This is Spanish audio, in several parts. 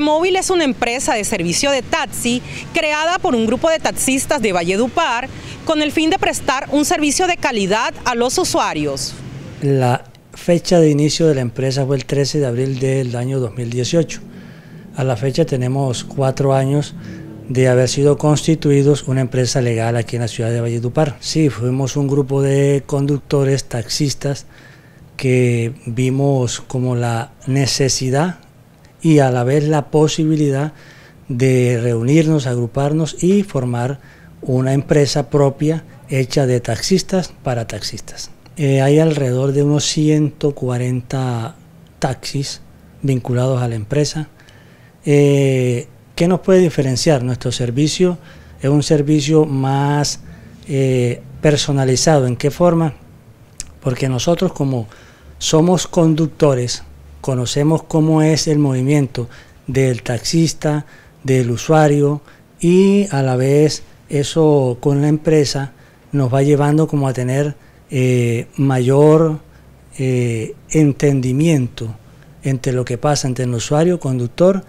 Móvil es una empresa de servicio de taxi creada por un grupo de taxistas de Valledupar con el fin de prestar un servicio de calidad a los usuarios. La fecha de inicio de la empresa fue el 13 de abril del año 2018. A la fecha tenemos cuatro años de haber sido constituidos una empresa legal aquí en la ciudad de Valledupar. Sí, fuimos un grupo de conductores, taxistas, que vimos como la necesidad y a la vez la posibilidad de reunirnos, agruparnos y formar una empresa propia hecha de taxistas para taxistas. Eh, hay alrededor de unos 140 taxis vinculados a la empresa. Eh, ¿Qué nos puede diferenciar? Nuestro servicio es un servicio más eh, personalizado. ¿En qué forma? Porque nosotros como somos conductores, conocemos cómo es el movimiento del taxista, del usuario y a la vez eso con la empresa nos va llevando como a tener eh, mayor eh, entendimiento entre lo que pasa entre el usuario, conductor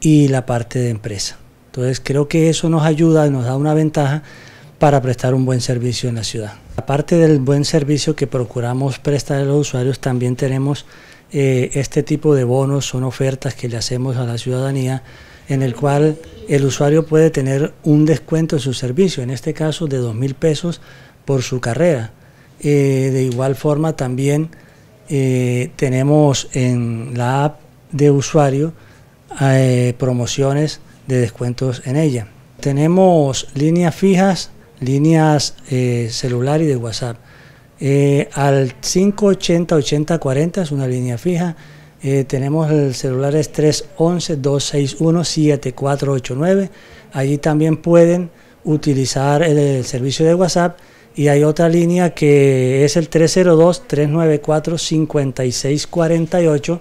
y la parte de empresa. Entonces creo que eso nos ayuda, y nos da una ventaja para prestar un buen servicio en la ciudad. Aparte del buen servicio que procuramos prestar a los usuarios, también tenemos eh, este tipo de bonos son ofertas que le hacemos a la ciudadanía en el cual el usuario puede tener un descuento en su servicio, en este caso de dos mil pesos por su carrera. Eh, de igual forma también eh, tenemos en la app de usuario promociones de descuentos en ella. Tenemos líneas fijas, líneas celular y de WhatsApp. Eh, al 580-8040 es una línea fija. Eh, tenemos el celular es 311-261-7489. Allí también pueden utilizar el, servicio de WhatsApp. Y hay otra línea que es el 302-394-5648,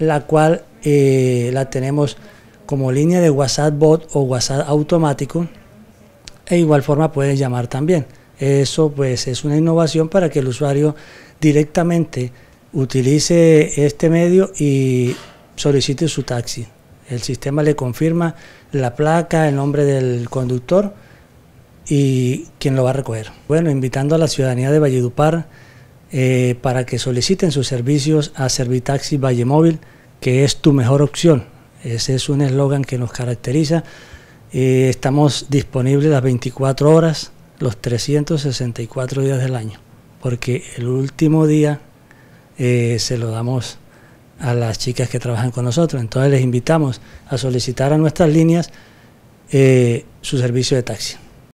la cual eh, la tenemos como línea de WhatsApp bot o WhatsApp automático. E igual forma pueden llamar también. Eso pues es una innovación para que el usuario directamente utilice este medio y solicite su taxi. El sistema le confirma la placa, el nombre del conductor y quien lo va a recoger. Bueno, invitando a la ciudadanía de Valledupar eh, para que soliciten sus servicios a Servitaxi Móvil... que es tu mejor opción. Ese es un eslogan que nos caracteriza. Eh, estamos disponibles las 24 horas los 364 días del año, porque el último día eh, se lo damos a las chicas que trabajan con nosotros. Entonces les invitamos a solicitar a nuestras líneas eh, su servicio de taxi.